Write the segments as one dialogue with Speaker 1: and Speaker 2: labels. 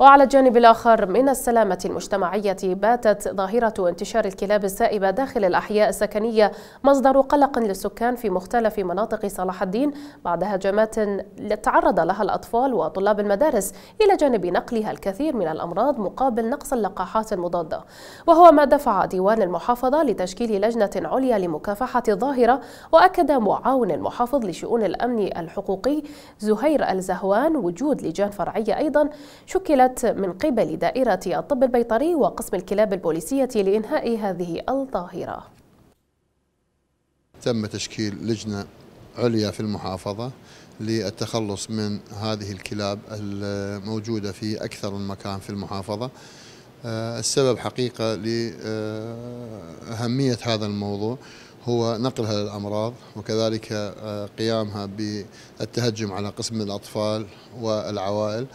Speaker 1: وعلى الجانب الآخر من السلامة المجتمعية باتت ظاهرة انتشار الكلاب السائبة داخل الأحياء السكنية مصدر قلق للسكان في مختلف مناطق صلاح الدين بعد هجمات تعرض لها الأطفال وطلاب المدارس إلى جانب نقلها الكثير من الأمراض مقابل نقص اللقاحات المضادة وهو ما دفع ديوان المحافظة لتشكيل لجنة عليا لمكافحة الظاهرة وأكد معاون المحافظ لشؤون الأمن الحقوقي زهير الزهوان وجود لجان فرعية أيضا شكلت قامت من قبل دائرة الطب البيطري وقسم الكلاب البوليسية لإنهاء هذه الظاهرة
Speaker 2: تم تشكيل لجنة عليا في المحافظة للتخلص من هذه الكلاب الموجودة في أكثر من مكان في المحافظة آه، السبب حقيقة لأهمية هذا الموضوع هو نقلها للأمراض وكذلك آه، قيامها بالتهجم على قسم الأطفال والعوائل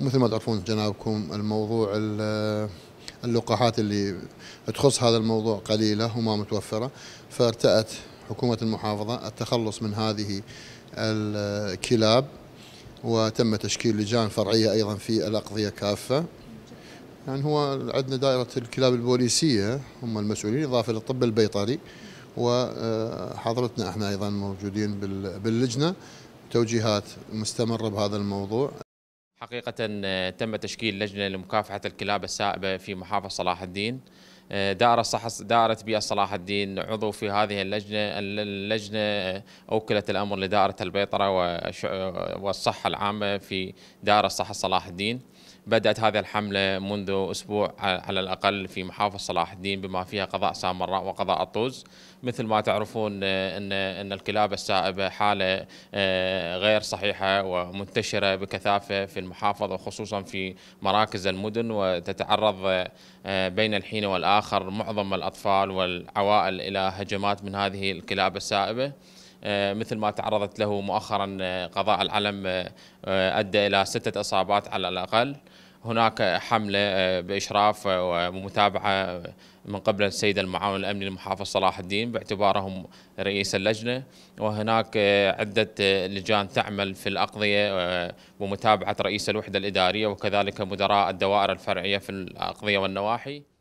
Speaker 2: ومثل ما تعرفون جنابكم الموضوع آه، اللقاحات اللي تخص هذا الموضوع قليلة وما متوفرة فارتأت حكومة المحافظة التخلص من هذه الكلاب وتم تشكيل لجان فرعية أيضا في الأقضية كافة يعني هو عندنا دائرة الكلاب البوليسية هم المسؤولين إضافة للطب البيطري وحضرتنا احنا ايضا موجودين باللجنه توجيهات مستمره بهذا الموضوع
Speaker 3: حقيقة آه، تم تشكيل لجنة لمكافحة الكلاب السائبة في محافظة صلاح الدين آه، دائرة صح دائرة بيئة صلاح الدين عضو في هذه اللجنة اللجنة آه، أوكلت الأمر لدائرة البيطرة والصحة العامة في دائرة صحة صلاح الدين بدأت هذه الحملة منذ أسبوع على الأقل في محافظة صلاح الدين بما فيها قضاء سامراء وقضاء الطوز مثل ما تعرفون آه، أن أن الكلاب السائبة حالة آه، غير صحيحة ومنتشرة بكثافة في المحافظة وخصوصا في مراكز المدن وتتعرض آه، بين الحين والآخر معظم الأطفال والعوائل إلى هجمات من هذه الكلاب السائبة آه، مثل ما تعرضت له مؤخرا آه، قضاء العلم آه، أدى إلى ستة إصابات على الأقل هناك حملة بإشراف ومتابعة من قبل السيد المعاون الأمني المحافظ صلاح الدين باعتبارهم رئيس اللجنة وهناك عدة لجان تعمل في الأقضية ومتابعة رئيس الوحدة الإدارية وكذلك مدراء الدوائر الفرعية في الأقضية والنواحي